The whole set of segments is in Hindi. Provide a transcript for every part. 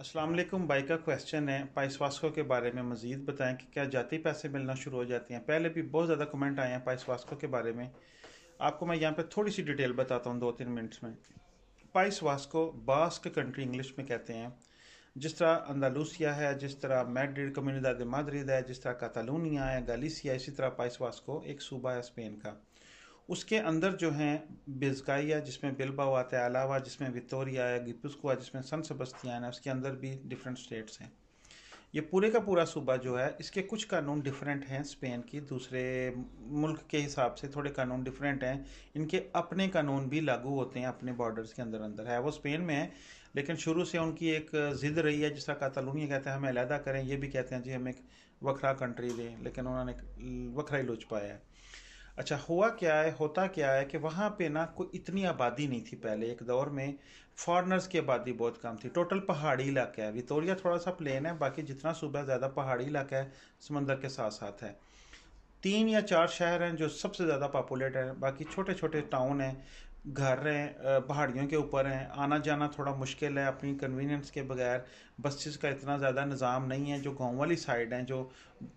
अस्सलाम वालेकुम भाई का क्वेश्चन है पाइसवास्को के बारे में मज़ीद बताएं कि क्या जाती पैसे मिलना शुरू हो जाते हैं पहले भी बहुत ज़्यादा कमेंट आए हैं स्वास्को के बारे में आपको मैं यहाँ पे थोड़ी सी डिटेल बताता हूँ दो तीन मिनट्स में पाइसवास्को बास्क कंट्री इंग्लिश में कहते हैं जिस तरह अंदालूसिया है जिस तरह मैड्रिड कम्युनिदाद माद्रिद है जिस तरह कातालूनिया है गालिसिया इसी तरह पाइसवास्को एक सूबा है स्पेन का उसके अंदर जो हैं बेजगाइया जिसमें बिल्बाओ आता है अलावा जिसमें विक्टोरिया है गिपुस्कुआ जिसमें सन सबस्तियान है उसके अंदर भी डिफरेंट स्टेट्स हैं ये पूरे का पूरा सूबा जो है इसके कुछ कानून डिफरेंट हैं स्पेन की दूसरे मुल्क के हिसाब से थोड़े कानून डिफरेंट हैं इनके अपने कानून भी लागू होते हैं अपने बॉर्डर्स के अंदर अंदर है वो स्पेन में है लेकिन शुरू से उनकी एक ज़िद रही है जिस तरह कातालूनिया कहते हैं हमें अलहदा करें ये भी कहते हैं जी हम एक वखरा कंट्री दें लेकिन उन्होंने वखरा ही लुच पाया है अच्छा हुआ क्या है होता क्या है कि वहाँ पे ना कोई इतनी आबादी नहीं थी पहले एक दौर में फॉरनर्स की आबादी बहुत कम थी टोटल पहाड़ी इलाका है वितोरिया थोड़ा सा प्लेन है बाकी जितना सूबा ज़्यादा पहाड़ी इलाका है समंदर के साथ साथ है तीन या चार शहर हैं जो सबसे ज़्यादा पॉपुलेट हैं बाकी छोटे छोटे टाउन हैं घर हैं पहाड़ियों के ऊपर हैं आना जाना थोड़ा मुश्किल है अपनी कन्वीनियंस के बगैर बसेस का इतना ज़्यादा निज़ाम नहीं है जो गाँव वाली साइड हैं जो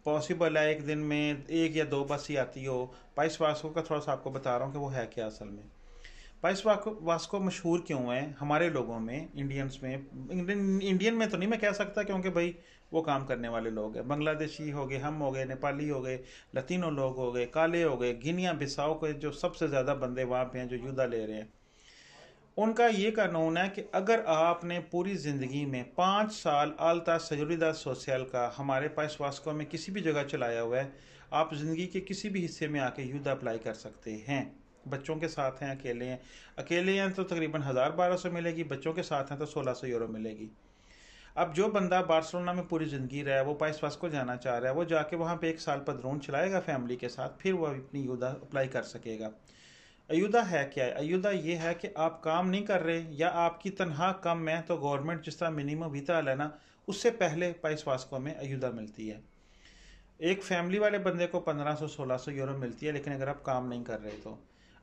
पॉसिबल है एक दिन में एक या दो बस ही आती हो पाइस वासों का थोड़ा सा आपको बता रहा हूँ कि वो है क्या असल में पाइस वास्को मशहूर क्यों है हमारे लोगों में इंडियंस में इंडियन में तो नहीं मैं कह सकता क्योंकि भाई वो काम करने वाले लोग हैं बांग्लादेशी हो गए हम हो गए नेपाली हो गए लतीनो लोग हो गए काले हो गए गिनिया बिसाओ के जो सबसे ज़्यादा बंदे वहाँ पे हैं जो युद्धा ले रहे हैं उनका ये कानून है कि अगर आपने पूरी ज़िंदगी में पाँच साल आलता सजुरीदास सोशल का हमारे पास वास्को में किसी भी जगह चलाया हुआ है आप ज़िंदगी के किसी भी हिस्से में आके युद्ध अप्लाई कर सकते हैं बच्चों के साथ हैं अकेले हैं अकेले हैं तो तकरीबन हज़ार बारह सौ मिलेगी बच्चों के साथ हैं तो सोलह सौ यूरो मिलेगी अब जो बंदा बार्सलोना में पूरी ज़िंदगी रहा है वो पाइस को जाना चाह रहा है वो जाके वहाँ पे एक साल पदरून चलाएगा फैमिली के साथ फिर वो अपनी युद्धा अप्लाई कर सकेगा अयुदा है क्या है अयुदा ये है कि आप काम नहीं कर रहे या आपकी तनख्वाह कम है तो गवर्नमेंट जिस तरह मिनिमम वीता लेना उससे पहले पाइस वास्को में अयुदा मिलती है एक फैमिली वाले बंदे को पंद्रह सौ सोलह सौ यूरो मिलती है लेकिन अगर आप काम नहीं कर रहे तो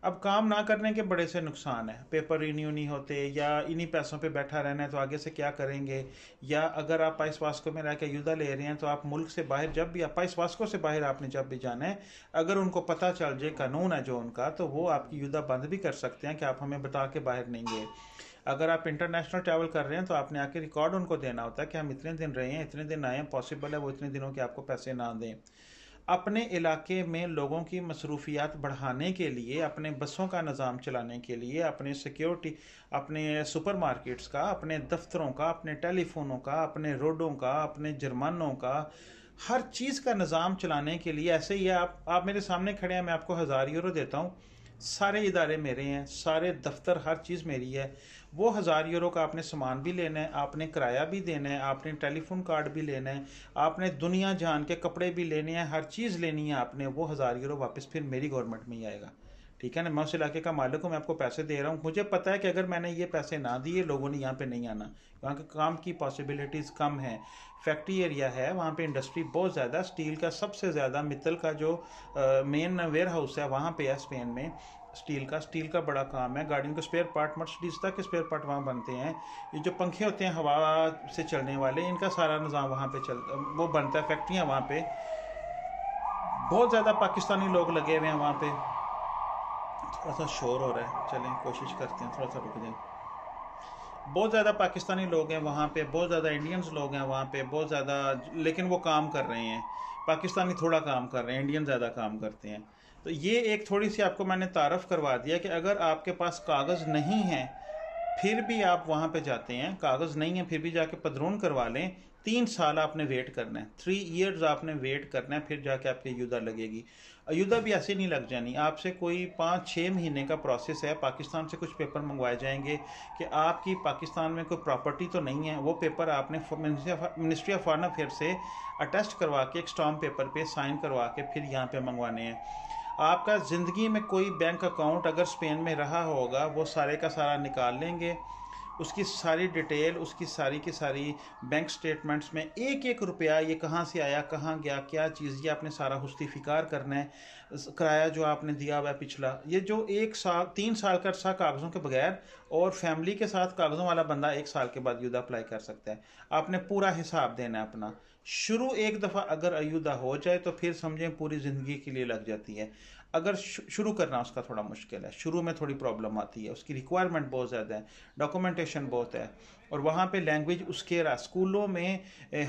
अब काम ना करने के बड़े से नुकसान है पेपर रिन्यू नहीं होते या इन्हीं पैसों पे बैठा रहना है तो आगे से क्या करेंगे या अगर आप पाइस वास्को में कर युद्धा ले रहे हैं तो आप मुल्क से बाहर जब भी आप पाइस वास्को से बाहर आपने जब भी जाना है अगर उनको पता चल जाए कानून है जो उनका तो वो आपकी युद्धा बंद भी कर सकते हैं कि आप हमें बता के बाहर नहीं गए अगर आप इंटरनेशनल ट्रैवल कर रहे हैं तो आपने आके रिकॉर्ड उनको देना होता है कि हम इतने दिन रहे हैं इतने दिन आए हैं पॉसिबल है वो इतने दिनों के आपको पैसे ना दें अपने इलाके में लोगों की मसरूफियात बढ़ाने के लिए अपने बसों का निज़ाम चलाने के लिए अपने सिक्योरिटी अपने सुपरमार्केट्स का अपने दफ्तरों का अपने टेलीफोनों का अपने रोडों का अपने जुर्मानों का हर चीज़ का निज़ाम चलाने के लिए ऐसे ही आप आप मेरे सामने खड़े हैं मैं आपको हज़ार यूरो देता हूँ सारे इदारे मेरे हैं सारे दफ्तर हर चीज़ मेरी है वो हज़ार यूरो का आपने सामान भी लेना है आपने किराया भी देना है आपने टेलीफोन कार्ड भी लेना है आपने दुनिया जान के कपड़े भी लेने हैं हर चीज़ लेनी है आपने वो हज़ार यूरो वापस फिर मेरी गवर्नमेंट में ही आएगा ठीक है ना मैं उस इलाके का मालिक हूँ मैं आपको पैसे दे रहा हूँ मुझे पता है कि अगर मैंने ये पैसे ना दिए लोगों ने यहाँ पे नहीं आना वहाँ के काम की पॉसिबिलिटीज़ कम है फैक्ट्री एरिया है वहाँ पे इंडस्ट्री बहुत ज़्यादा स्टील का सबसे ज़्यादा मित्तल का जो मेन वेयर हाउस है वहाँ पे है स्पेन में स्टील का स्टील का बड़ा काम है गाड़ियों के स्पेयर पार्ट मर्सडीज तक के स्पेयर पार्ट वहाँ बनते हैं ये जो पंखे होते हैं हवा से चलने वाले इनका सारा निज़ाम वहाँ पे चल वो बनता है फैक्ट्रियाँ वहाँ पे बहुत ज़्यादा पाकिस्तानी लोग लगे हुए हैं वहाँ पे थोड़ा सा शोर हो रहा है चलें कोशिश करते हैं थोड़ा सा रुक जाएं बहुत ज़्यादा पाकिस्तानी लोग हैं वहाँ पे बहुत ज़्यादा इंडियंस लोग हैं वहाँ पे बहुत ज़्यादा लेकिन वो काम कर रहे हैं पाकिस्तानी थोड़ा काम कर रहे हैं इंडियन ज़्यादा काम करते हैं तो ये एक थोड़ी सी आपको मैंने तारफ़ करवा दिया कि अगर आपके पास कागज़ नहीं है फिर भी आप वहाँ पे जाते हैं कागज़ नहीं है फिर भी जाके पदरून करवा लें तीन साल आपने वेट करना है थ्री इयर्स आपने वेट करना है फिर जाके आपकी अयोध्या लगेगी अयुदा भी ऐसे नहीं लग जानी आपसे कोई पाँच छः महीने का प्रोसेस है पाकिस्तान से कुछ पेपर मंगवाए जाएंगे कि आपकी पाकिस्तान में कोई प्रॉपर्टी तो नहीं है वो पेपर आपने मिनिस्ट्री ऑफ फॉरन अफेयर से अटेस्ट करवा के एक स्टॉम पेपर पे साइन करवा के फिर यहाँ पे मंगवाने हैं आपका ज़िंदगी में कोई बैंक अकाउंट अगर स्पेन में रहा होगा वो सारे का सारा निकाल लेंगे उसकी सारी डिटेल उसकी सारी की सारी बैंक स्टेटमेंट्स में एक एक रुपया ये कहाँ से आया कहाँ गया क्या चीज़ ये आपने सारा फिकार करना है किराया जो आपने दिया हुआ है पिछला ये जो एक साल तीन साल का अर्सा कागज़ों के बगैर और फैमिली के साथ कागज़ों वाला बंदा एक साल के बाद युद्धा अप्लाई कर सकता है आपने पूरा हिसाब देना है अपना शुरू एक दफ़ा अगर अयुदा हो जाए तो फिर समझें पूरी ज़िंदगी के लिए लग जाती है अगर शुरू करना उसका थोड़ा मुश्किल है शुरू में थोड़ी प्रॉब्लम आती है उसकी रिक्वायरमेंट बहुत ज़्यादा है डॉक्यूमेंटेशन बहुत है और वहाँ पे लैंग्वेज उसके रहा स्कूलों में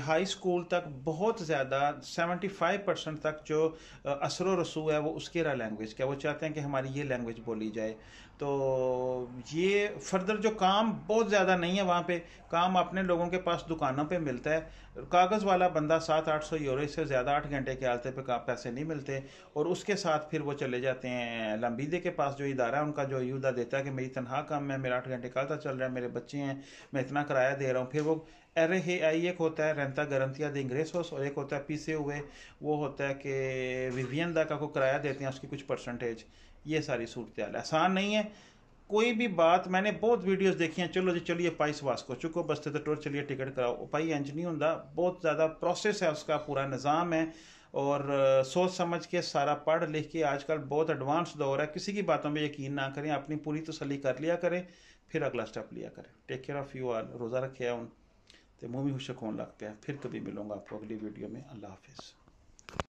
हाई स्कूल तक बहुत ज़्यादा 75 परसेंट तक जो असर व रसू है वो उसके रहा लैंग्वेज का वो चाहते हैं कि हमारी ये लैंग्वेज बोली जाए तो ये फर्दर जो काम बहुत ज़्यादा नहीं है वहाँ पे काम अपने लोगों के पास दुकानों पे मिलता है कागज़ वाला बंदा सात आठ सौ यूरो से ज़्यादा आठ घंटे के आलते पे पैसे नहीं मिलते और उसके साथ फिर वो वो चले जाते हैं लम्बीदे के पास जो इदारा है उनका जो यूदा देता है कि मेरी तनहा कम है मेरा आठ घंटे तक चल रहा है मेरे बच्चे हैं मैं इतना किराया दे रहा हूँ फिर वो एरे हे आई एक होता है रेंता गरंतिया देंग्रेस इंग्रेसोस और एक होता है पीसे हुए वो होता है कि विवियन दा का को किराया देते हैं उसकी कुछ परसेंटेज ये सारी सूरत हाल आसान नहीं है कोई भी बात मैंने बहुत वीडियोस देखी हैं चलो जी चलिए पाइस को चुको बस्ते तो टोर चलिए टिकट कराओ पाई इंज नहीं होंगे बहुत ज़्यादा प्रोसेस है उसका पूरा निज़ाम है और सोच समझ के सारा पढ़ लिख के आजकल बहुत एडवांस दौर है किसी की बातों में यकीन ना करें अपनी पूरी तसली कर लिया करें फिर अगला स्टेप लिया करें take care of you all रोज़ा रखे उन तो मुँह भी खुशक होने लग पे फिर कभी मिलूँगा आपको अगली वीडियो में अल्लाह हाफिज़